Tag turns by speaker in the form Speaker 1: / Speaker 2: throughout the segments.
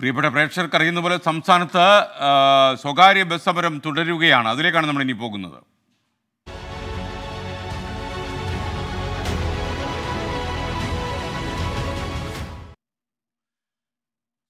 Speaker 1: പ്രിയപ്പെട്ട പ്രേക്ഷകർക്ക് അറിയുന്ന പോലെ സംസ്ഥാനത്ത് സ്വകാര്യ ബസ് സമരം തുടരുകയാണ് അതിലേക്കാണ് നമ്മൾ ഇനി പോകുന്നത്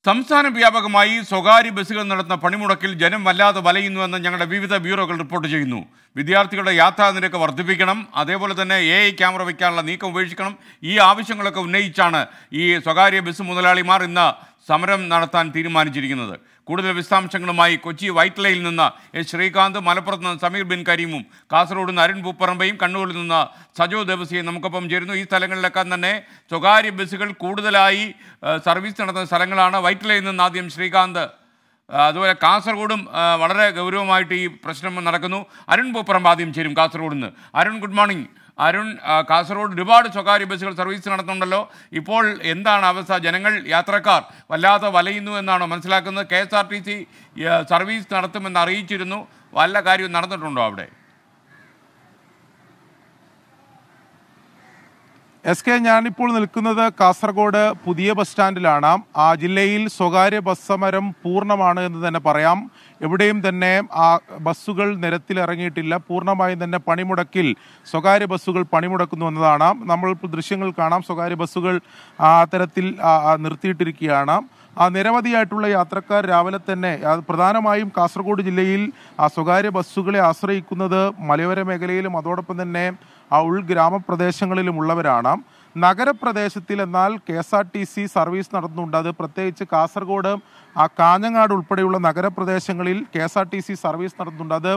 Speaker 1: സംസ്ഥാന വ്യാപകമായി സ്വകാര്യ ബസ്സുകൾ നടത്തുന്ന പണിമുടക്കിൽ ജനം വല്ലാതെ വലയുന്നുവെന്ന് ഞങ്ങളുടെ വിവിധ ബ്യൂറോകൾ റിപ്പോർട്ട് ചെയ്യുന്നു വിദ്യാർത്ഥികളുടെ യാത്രാ നിരക്ക് വർദ്ധിപ്പിക്കണം അതേപോലെ തന്നെ എ ഐ ക്യാമറ വയ്ക്കാനുള്ള നീക്കം ഉപേക്ഷിക്കണം ഈ ആവശ്യങ്ങളൊക്കെ ഉന്നയിച്ചാണ് ഈ സ്വകാര്യ ബസ് മുതലാളിമാർ ഇന്ന് സമരം നടത്താൻ തീരുമാനിച്ചിരിക്കുന്നത് കൂടുതൽ വിശദാംശങ്ങളുമായി കൊച്ചി വൈറ്റ്ലയിൽ നിന്ന് ശ്രീകാന്ത് മലപ്പുറത്ത് നിന്ന് സമീർ ബിൻ കരീമും കാസർഗോഡ് നിന്ന് അരുൺ പൂപ്പറമ്പയും കണ്ണൂരിൽ നിന്ന് സജോ ദേവസിയും നമുക്കൊപ്പം ചേരുന്നു ഈ സ്ഥലങ്ങളിലൊക്കെ തന്നെ സ്വകാര്യ ബസ്സുകൾ കൂടുതലായി സർവീസ് നടത്തുന്ന സ്ഥലങ്ങളാണ് വൈറ്റ്ലയിൽ നിന്ന് ആദ്യം ശ്രീകാന്ത് അതുപോലെ കാസർഗോഡും വളരെ ഗൗരവമായിട്ട് ഈ പ്രശ്നം നടക്കുന്നു അരുൺ പൂപ്പറമ്പ് ആദ്യം ചേരും കാസർഗോഡ് നിന്ന് അരുൺ ഗുഡ് മോർണിംഗ് അരുൺ കാസർഗോഡ് ഒരുപാട് സ്വകാര്യ ബസ്സുകൾ സർവീസ് നടത്തുന്നുണ്ടല്ലോ ഇപ്പോൾ എന്താണ് അവസ്ഥ ജനങ്ങൾ യാത്രക്കാർ വല്ലാതെ വലയുന്നു എന്നാണോ മനസ്സിലാക്കുന്നത് കെ സർവീസ് നടത്തുമെന്ന് അറിയിച്ചിരുന്നു വല്ല കാര്യവും നടന്നിട്ടുണ്ടോ അവിടെ
Speaker 2: എസ് കെ ഞാനിപ്പോൾ നിൽക്കുന്നത് കാസർഗോഡ് പുതിയ ബസ് സ്റ്റാൻഡിലാണ് ആ ജില്ലയിൽ സ്വകാര്യ ബസ് സമരം പൂർണ്ണമാണ് എന്ന് തന്നെ പറയാം എവിടെയും തന്നെ ആ ബസ്സുകൾ നിരത്തിലിറങ്ങിയിട്ടില്ല പൂർണ്ണമായും തന്നെ പണിമുടക്കിൽ സ്വകാര്യ ബസ്സുകൾ പണിമുടക്കുന്നു എന്നതാണ് നമ്മൾ ദൃശ്യങ്ങൾ കാണാം സ്വകാര്യ ബസ്സുകൾ ആ തരത്തിൽ നിർത്തിയിട്ടിരിക്കുകയാണ് ആ നിരവധിയായിട്ടുള്ള യാത്രക്കാർ രാവിലെ തന്നെ പ്രധാനമായും കാസർഗോഡ് ജില്ലയിൽ സ്വകാര്യ ബസ്സുകളെ ആശ്രയിക്കുന്നത് മലയോര മേഖലയിലും അതോടൊപ്പം തന്നെ ആ ഉൾഗ്രാമപ്രദേശങ്ങളിലുമുള്ളവരാണ് നഗരപ്രദേശത്തിൽ എന്നാൽ K S R T C service നടത്തുന്നുണ്ട് അത് പ്രത്യേകിച്ച് കാസർഗോഡ് ആ കാഞ്ഞങ്ങാട് ഉൾപ്പെടെയുള്ള നഗരപ്രദേശങ്ങളിൽ K S R T C service നടത്തുന്നുണ്ട് അത്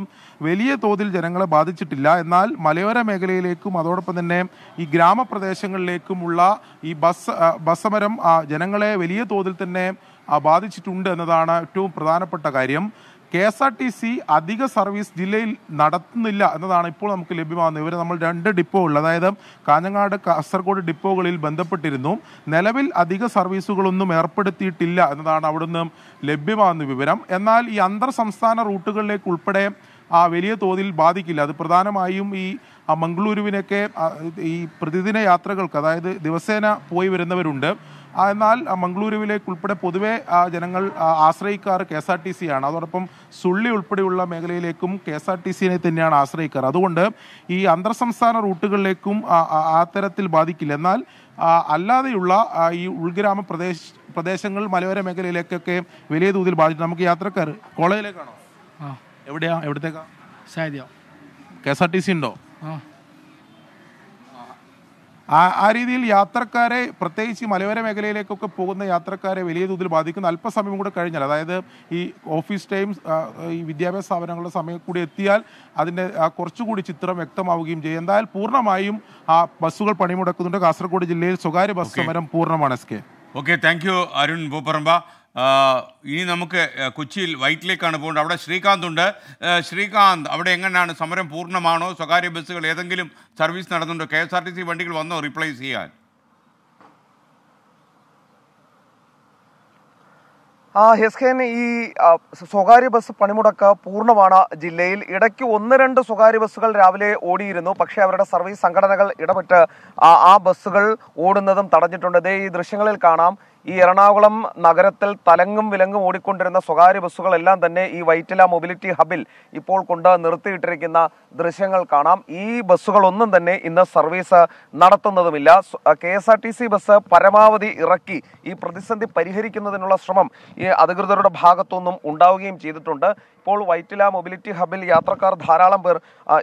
Speaker 2: വലിയ തോതിൽ ജനങ്ങളെ ബാധിച്ചിട്ടില്ല എന്നാൽ മലയോര മേഖലയിലേക്കും അതോടൊപ്പം തന്നെ ഈ ഗ്രാമപ്രദേശങ്ങളിലേക്കുമുള്ള ഈ ബസ് ബസ്സമരം ജനങ്ങളെ വലിയ തോതിൽ തന്നെ ബാധിച്ചിട്ടുണ്ട് എന്നതാണ് ഏറ്റവും പ്രധാനപ്പെട്ട കാര്യം K S R T C അധിക സർവീസ് ജില്ലയിൽ നടത്തുന്നില്ല എന്നതാണ് ഇപ്പോൾ നമുക്ക് ലഭ്യമാകുന്നത് ഇവർ നമ്മൾ രണ്ട് ഡിപ്പോകളിൽ അതായത് കാഞ്ഞങ്ങാട് കാസർഗോഡ് ഡിപ്പോകളിൽ ബന്ധപ്പെട്ടിരുന്നു നിലവിൽ അധിക സർവീസുകളൊന്നും ഏർപ്പെടുത്തിയിട്ടില്ല എന്നതാണ് അവിടുന്ന് ലഭ്യമാകുന്ന വിവരം എന്നാൽ ഈ അന്തർ സംസ്ഥാന റൂട്ടുകളിലേക്ക് ഉൾപ്പെടെ ആ വലിയ തോതിൽ ബാധിക്കില്ല അത് പ്രധാനമായും ഈ മംഗളൂരുവിനൊക്കെ ഈ പ്രതിദിന യാത്രകൾക്ക് അതായത് ദിവസേന പോയി വരുന്നവരുണ്ട് എന്നാൽ മംഗളൂരുവിലേക്ക് ഉൾപ്പെടെ പൊതുവെ ജനങ്ങൾ ആശ്രയിക്കാറ് K S R T C ആണ് അതോടൊപ്പം സുള്ളി ഉൾപ്പെടെയുള്ള മേഖലയിലേക്കും കെ എസ് ആർ ടി സിനെ തന്നെയാണ് ആശ്രയിക്കാറ് അതുകൊണ്ട് ഈ അന്തർ സംസ്ഥാന റൂട്ടുകളിലേക്കും തരത്തിൽ ബാധിക്കില്ല എന്നാൽ അല്ലാതെയുള്ള ഈ ഉൾഗ്രാമ പ്രദേശ പ്രദേശങ്ങൾ മലയോര മേഖലയിലേക്കൊക്കെ വലിയ തോതിൽ ബാധിച്ചു നമുക്ക് യാത്രക്കാർ കോളേജിലേക്കാണോ എവിടെയാ എവിടത്തേക്കാ K S R T C ഉണ്ടോ ആ ആ ആ രീതിയിൽ യാത്രക്കാരെ പ്രത്യേകിച്ച് മലയോര മേഖലയിലേക്കൊക്കെ പോകുന്ന യാത്രക്കാരെ വലിയ തോതിൽ ബാധിക്കുന്ന അല്പസമയം കൂടെ കഴിഞ്ഞാൽ അതായത് ഈ ഓഫീസ് ടൈം ഈ വിദ്യാഭ്യാസ സ്ഥാപനങ്ങളുടെ സമയം കൂടി എത്തിയാൽ അതിൻ്റെ കുറച്ചുകൂടി ചിത്രം വ്യക്തമാവുകയും ചെയ്യും എന്തായാലും പൂർണ്ണമായും ആ ബസ്സുകൾ പണിമുടക്കുന്നുണ്ട് കാസർഗോഡ് ജില്ലയിൽ സ്വകാര്യ ബസ് സമരം പൂർണ്ണമാണ് S K
Speaker 1: okay thank you Arun Bhuparamba ഇനി നമുക്ക് കൊച്ചിയിൽ വൈറ്റിലേക്കാണ് പോകേണ്ടത് അവിടെ ശ്രീകാന്ത് ഉണ്ട് ശ്രീകാന്ത് അവിടെ എങ്ങനെയാണ് സമരം പൂർണ്ണമാണോ സ്വകാര്യ ബസ്സുകൾ ഏതെങ്കിലും സർവീസ് നടന്നുണ്ടോ K S R T C വണ്ടികൾ വന്നോ റീപ്ലേസ് ചെയ്യാൻ
Speaker 3: ഹെസ്ഖേൻ ഈ സ്വകാര്യ ബസ് പണിമുടക്ക് പൂർണ്ണമാണ് ജില്ലയിൽ ഇടയ്ക്ക് ഒന്ന് രണ്ട് സ്വകാര്യ ബസ്സുകൾ രാവിലെ ഓടിയിരുന്നു പക്ഷേ അവരുടെ സർവീസ് സംഘടനകൾ ഇടപെട്ട് ആ ബസ്സുകൾ ഓടുന്നതും തടഞ്ഞിട്ടുണ്ട് ഇതേ ഈ ദൃശ്യങ്ങളിൽ കാണാം ഈ എറണാകുളം നഗരത്തിൽ തലങ്ങും വിലങ്ങും ഓടിക്കൊണ്ടിരുന്ന സ്വകാര്യ ബസ്സുകളെല്ലാം തന്നെ ഈ വൈറ്റില മൊബിലിറ്റി ഹബിൽ ഇപ്പോൾ കൊണ്ട് നിർത്തിയിട്ടിരിക്കുന്ന ദൃശ്യങ്ങൾ കാണാം ഈ ബസ്സുകളൊന്നും തന്നെ ഇന്ന് സർവീസ് നടത്തുന്നതുമില്ല K S R T C bus പരമാവധി ഇറക്കി ഈ പ്രതിസന്ധി പരിഹരിക്കുന്നതിനുള്ള ശ്രമം ഈ അധികൃതരുടെ ഭാഗത്തൊന്നും ഉണ്ടാവുകയും ചെയ്തിട്ടുണ്ട് ഇപ്പോൾ വൈറ്റില മൊബിലിറ്റി ഹബിൽ യാത്രക്കാർ ധാരാളം പേർ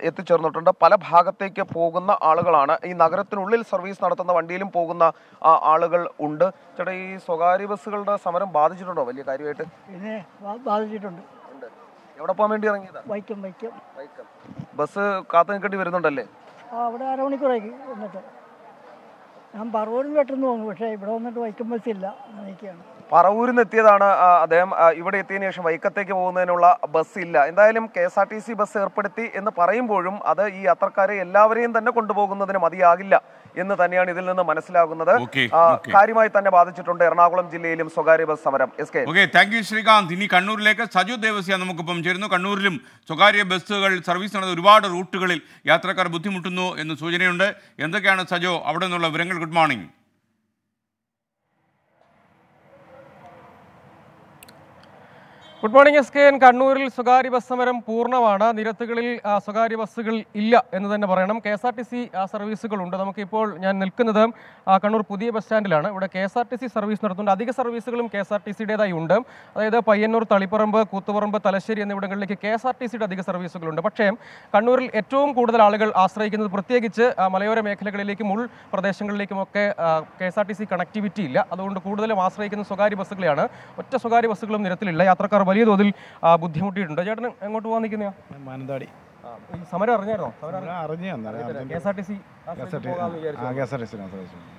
Speaker 3: എത്തിച്ചേർന്നിട്ടുണ്ട് പല ഭാഗത്തേക്ക് പോകുന്ന ആളുകളാണ് ഈ നഗരത്തിനുള്ളിൽ സർവീസ് നടത്തുന്ന വണ്ടിയിലും പോകുന്ന ആളുകൾ ഉണ്ട് ചേട്ടാ ഈ ഈ സ്വകാര്യ ബസ്സുകളുടെ സമരം ബാധിച്ചിട്ടുണ്ടോ വലിയ കാര്യമായിട്ട് പിന്നെ
Speaker 4: ബാധിച്ചിട്ടുണ്ട് എവിടെ പോകാൻ വേണ്ടി ഇറങ്ങിയതാ വൈക്കം വൈക്കം വൈക്കം
Speaker 3: ബസ് കാത്തു നിൽക്കേണ്ടി വരുന്നുണ്ടല്ലേ
Speaker 4: ആ അവിടെ അരമണിക്കൂറായി എന്നിട്ട് ഞാൻ പറവൂരിന് വെട്ടെന്ന് പോകുന്നു പക്ഷേ ഇവിടെ വന്നിട്ട് വൈക്കം ബസ് ഇല്ല അങ്ങനെയൊക്കെയാണ്
Speaker 3: പറവൂരിൽ നിന്ന് എത്തിയതാണ് അദ്ദേഹം ഇവിടെ എത്തിയതിനു ശേഷം വൈക്കത്തേക്ക് പോകുന്നതിനുള്ള ബസ് ഇല്ല എന്തായാലും K S R T C bus ഏർപ്പെടുത്തി എന്ന് പറയുമ്പോഴും അത് ഈ യാത്രക്കാരെ എല്ലാവരെയും തന്നെ കൊണ്ടുപോകുന്നതിന് മതിയാകില്ല എന്ന് തന്നെയാണ് ഇതിൽ നിന്ന് മനസ്സിലാകുന്നത് കാര്യമായി തന്നെ ബാധിച്ചിട്ടുണ്ട് എറണാകുളം ജില്ലയിലും സ്വകാര്യ ബസ് സമരം S K okay
Speaker 1: thank you Sreekanth ഇനി കണ്ണൂരിലേക്ക് സജു ദേവസ്യ നമുക്കിപ്പം ചേരുന്നു കണ്ണൂരിലും സ്വകാര്യ ബസ്സുകൾ സർവീസ് നടന്ന ഒരുപാട് റൂട്ടുകളിൽ യാത്രക്കാർ ബുദ്ധിമുട്ടുന്നു എന്ന് സൂചനയുണ്ട് എന്തൊക്കെയാണ് സജോ അവിടെ നിന്നുള്ള വിവരങ്ങൾ good morning
Speaker 5: good morning S K N കണ്ണൂരിൽ സ്വകാര്യ ബസ് സമരം പൂർണ്ണമാണ് നിരത്തുകളിൽ സ്വകാര്യ ബസ്സുകൾ ഇല്ല എന്ന് തന്നെ പറയണം K S R T C സർവീസുകളുണ്ട് നമുക്കിപ്പോൾ ഞാൻ നിൽക്കുന്നത് കണ്ണൂർ പുതിയ ബസ് സ്റ്റാൻഡിലാണ് ഇവിടെ K S R T C service നടത്തുന്നുണ്ട് അധിക സർവീസുകളും കെ എസ് ആർ ടി സിയുടേതായി ഉണ്ട് അതായത് പയ്യന്നൂർ തളിപ്പറമ്പ് കൂത്തുപറമ്പ് തലശ്ശേരി എന്നിവിടങ്ങളിലേക്ക് കെ എസ് ആർ ടി സിയുടെ അധിക സർവീസുകളുണ്ട് പക്ഷേ കണ്ണൂരിൽ ഏറ്റവും കൂടുതൽ ആളുകൾ ആശ്രയിക്കുന്നത് പ്രത്യേകിച്ച് മലയോര മേഖലകളിലേക്കും ഉൾ പ്രദേശങ്ങളിലേക്കുമൊക്കെ K S R T C connectivity ഇല്ല അതുകൊണ്ട് കൂടുതലും ആശ്രയിക്കുന്ന സ്വകാര്യ ബസ്സുകളെയാണ് ഒറ്റ സ്വകാര്യ ബസ്സുകളും നിരത്തിലില്ല യാത്രക്കാർ വലിയ തോതിൽ ബുദ്ധിമുട്ടിയിട്ടുണ്ട് ചേട്ടൻ എങ്ങോട്ട് പോകാൻ നിൽക്കുന്ന സമരം അറിഞ്ഞായിരുന്നോ സമരം അറിഞ്ഞു K S R T C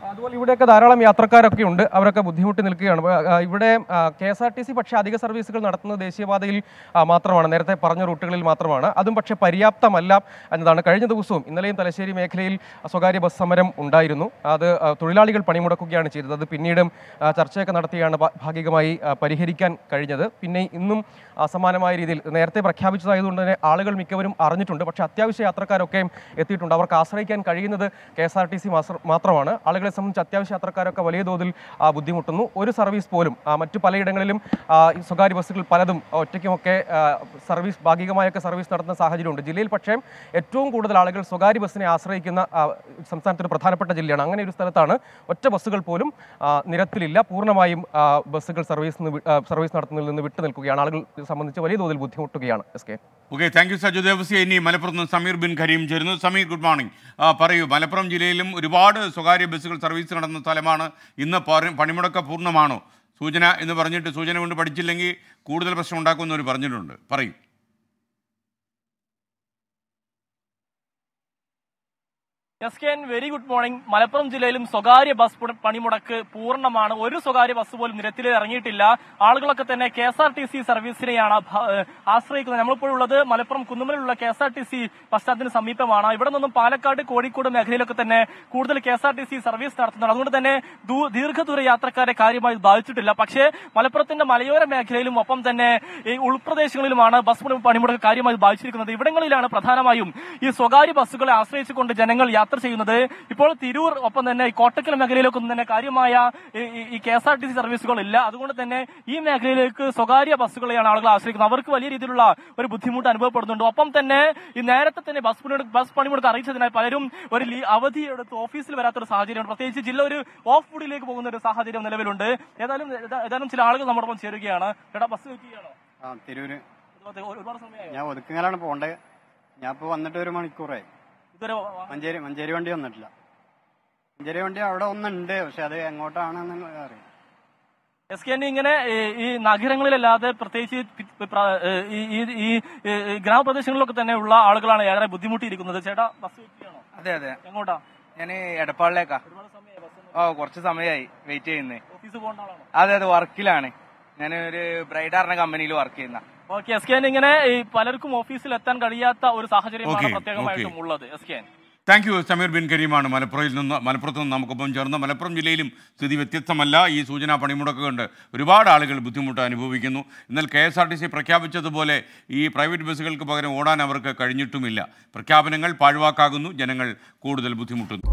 Speaker 5: അതുപോലെ ഇവിടെയൊക്കെ ധാരാളം യാത്രക്കാരൊക്കെ ഉണ്ട് അവരൊക്കെ ബുദ്ധിമുട്ടി നിൽക്കുകയാണ് ഇവിടെ K S R T C പക്ഷേ അധിക സർവീസുകൾ നടത്തുന്നത് ദേശീയപാതയിൽ മാത്രമാണ് നേരത്തെ പറഞ്ഞ റൂട്ടുകളിൽ മാത്രമാണ് അതും പക്ഷേ പര്യാപ്തമല്ല എന്നതാണ് കഴിഞ്ഞ ദിവസവും ഇന്നലെയും തലശ്ശേരി മേഖലയിൽ സ്വകാര്യ ബസ് സമരം ഉണ്ടായിരുന്നു അത് തൊഴിലാളികൾ പണിമുടക്കുകയാണ് ചെയ്തത് അത് പിന്നീടും ചർച്ചയൊക്കെ നടത്തിയാണ് ഭാഗികമായി പരിഹരിക്കാൻ കഴിഞ്ഞത് പിന്നെ ഇന്നും അസമാനമായ രീതിയിൽ നേരത്തെ പ്രഖ്യാപിച്ചതായതുകൊണ്ട് തന്നെ ആളുകൾ മിക്കവരും അറിഞ്ഞിട്ടുണ്ട് പക്ഷേ അത്യാവശ്യ യാത്രക്കാരൊക്കെ എത്തിയിട്ടുണ്ട് അവർക്ക് ആശ്രയിക്കാൻ കഴിയുന്ന ലഭിക്കുന്നത് K S R T C മാത്രമാണ് ആളുകളെ സംബന്ധിച്ച് അത്യാവശ്യ യാത്രക്കാരൊക്കെ വലിയ തോതിൽ ബുദ്ധിമുട്ടുന്നു ഒരു സർവീസ് പോലും മറ്റു പലയിടങ്ങളിലും സ്വകാര്യ ബസ്സുകൾ പലതും ഒറ്റയ്ക്കുമൊക്കെ സർവീസ് ഭാഗികമായൊക്കെ സർവീസ് നടത്തുന്ന സാഹചര്യമുണ്ട് ജില്ലയിൽ പക്ഷേ ഏറ്റവും കൂടുതൽ ആളുകൾ സ്വകാര്യ ബസ്സിനെ ആശ്രയിക്കുന്ന സംസ്ഥാനത്തൊരു പ്രധാനപ്പെട്ട ജില്ലയാണ് അങ്ങനെ ഒരു സ്ഥലത്താണ് ഒറ്റ ബസ്സുകൾ പോലും നിരത്തിലില്ല പൂർണ്ണമായും ബസ്സുകൾ സർവീസ് സർവീസ് നടത്തുന്നതിൽ നിന്ന് വിട്ടു നിൽക്കുകയാണ് ആളുകൾ സംബന്ധിച്ച് വലിയ തോതിൽ ബുദ്ധിമുട്ടുകയാണ് S K
Speaker 1: okay thank you Saju Devassy ഇനി മലപ്പുറത്ത് സമീർ ബിൻ കരീം ചേരുന്നു സമീർ ഗുഡ് മോർണിംഗ് പറയൂ മലപ്പുറം ജില്ലയിലും ഒരുപാട് സ്വകാര്യ ബസ്സുകൾ സർവീസ് നടന്ന സ്ഥലമാണ് ഇന്ന് പണിമുടക്ക പൂർണ്ണമാണോ സൂചന എന്ന് പറഞ്ഞിട്ട് സൂചന കൊണ്ട് പഠിച്ചില്ലെങ്കിൽ കൂടുതൽ പ്രശ്നം ഉണ്ടാക്കുമെന്ന് അവർ പറഞ്ഞിട്ടുണ്ട് പറയും
Speaker 4: S K N very good morning Malappuram ജില്ലയിലും സ്വകാര്യ ബസ് പണിമുടക്ക് പൂർണ്ണമാണ് ഒരു സ്വകാര്യ ബസ് പോലും നിരത്തിൽ ഇറങ്ങിയിട്ടില്ല ആളുകളൊക്കെ തന്നെ K S R T C സർവീസിനെയാണ് ആശ്രയിക്കുന്നത് നമ്മളിപ്പോഴുള്ളത് മലപ്പുറം കുന്നുമലുള്ള K S R T C പശ്ചാത്തലത്തിന് സമീപമാണ് ഇവിടെ നിന്നും പാലക്കാട് കോഴിക്കോട് മേഖലയിലൊക്കെ തന്നെ കൂടുതൽ K S R T C service നടത്തുന്നുണ്ട് അതുകൊണ്ട് തന്നെ ദീർഘദൂര യാത്രക്കാരെ കാര്യമായി ബാധിച്ചിട്ടില്ല പക്ഷേ മലപ്പുറത്തിന്റെ മലയോര മേഖലയിലും ഒപ്പം തന്നെ ഈ ഉൾപ്രദേശങ്ങളിലുമാണ് ബസ് പണിമുടക്ക് കാര്യമായി ബാധിച്ചിരിക്കുന്നത് ഇവിടങ്ങളിലാണ് പ്രധാനമായും ഈ സ്വകാര്യ ബസ്സുകളെ ആശ്രയിച്ചുകൊണ്ട് ജനങ്ങൾ യാത്ര യാത്ര ചെയ്യുന്നത് ഇപ്പോൾ തിരൂർ ഒപ്പം തന്നെ ഈ കോട്ടക്കൽ മേഖലയിലേക്കൊന്നും തന്നെ കാര്യമായ ഈ K S R T C സർവീസുകളില്ല അതുകൊണ്ട് തന്നെ ഈ മേഖലയിലേക്ക് സ്വകാര്യ ബസ്സുകളെയാണ് ആളുകൾ ആശ്രയിക്കുന്നത് അവർക്ക് വലിയ രീതിയിലുള്ള ഒരു ബുദ്ധിമുട്ട് അനുഭവപ്പെടുന്നുണ്ട് ഒപ്പം തന്നെ ഈ നേരത്തെ തന്നെ ബസ് പണിമുടക്ക് ബസ് പണിമുടക്ക് അറിയിച്ചതിനായി പലരും ഒരു അവധി എടുത്ത് ഓഫീസിൽ വരാത്തൊരു സാഹചര്യമാണ് പ്രത്യേകിച്ച് ജില്ല ഒരു ഓഫ് ഫുഡിലേക്ക് പോകുന്ന ഒരു സാഹചര്യം നിലവിലുണ്ട് ഏതായാലും ഏതായാലും ചില ആളുകൾ ഒപ്പം ചേരുകയാണ് ചേട്ടാ ബസ് ഞാൻ ഒതുക്കങ്ങലാണ് പോണ്ടേ ഞാൻ ഇപ്പൊ വന്നിട്ട് ഒരു മണിക്കൂറായി ഇതുവരെ മഞ്ചേരി മഞ്ചേരി വണ്ടി വന്നിട്ടില്ല മഞ്ചേരി വണ്ടി അവിടെ ഒന്നുണ്ട് പക്ഷെ അത് എങ്ങോട്ടാണെന്ന് അറിയാം എസ് കെ ഇങ്ങനെ ഈ നഗരങ്ങളിലല്ലാതെ പ്രത്യേകിച്ച് ഈ ഗ്രാമപ്രദേശങ്ങളിലൊക്കെ തന്നെ ഉള്ള ആളുകളാണ് ഏറെ ബുദ്ധിമുട്ടിയിരിക്കുന്നത് ചേട്ടാ ബസ് അതെ അതെ എങ്ങോട്ടാ ഞാൻ എടപ്പാളിലേക്കാ ഓ കുറച്ച് സമയമായി വെയിറ്റ് ചെയ്യുന്നേ അതെ അതെ വർക്കിലാണ് ഞാൻ ഒരു ബ്രൈഡ് കമ്പനിയിൽ വർക്ക് ചെയ്യുന്ന ഓക്കെ എസ് കെൻ ഇങ്ങനെ പലർക്കും ഓഫീസിൽ എത്താൻ കഴിയാത്ത ഒരു സാഹചര്യമാണ് പ്രത്യേകമായിട്ടും ഉള്ളത് S Ken
Speaker 1: thank you Sameer Bin കരീമാണ് മലപ്പുറയിൽ നിന്ന് മലപ്പുറത്ത് നിന്ന് നമുക്കൊപ്പം ചേർന്ന് മലപ്പുറം ജില്ലയിലും സ്ഥിതി വ്യത്യസ്തമല്ല ഈ സൂചനാ പണിമുടക്ക് കൊണ്ട് ഒരുപാട് ആളുകൾ ബുദ്ധിമുട്ട് അനുഭവിക്കുന്നു എന്നാൽ K S R T C പ്രഖ്യാപിച്ചതുപോലെ ഈ പ്രൈവറ്റ് ബസ്സുകൾക്ക് പകരം ഓടാൻ അവർക്ക് കഴിഞ്ഞിട്ടുമില്ല പ്രഖ്യാപനങ്ങൾ പാഴ്വാക്കാകുന്നു ജനങ്ങൾ കൂടുതൽ ബുദ്ധിമുട്ടുന്നു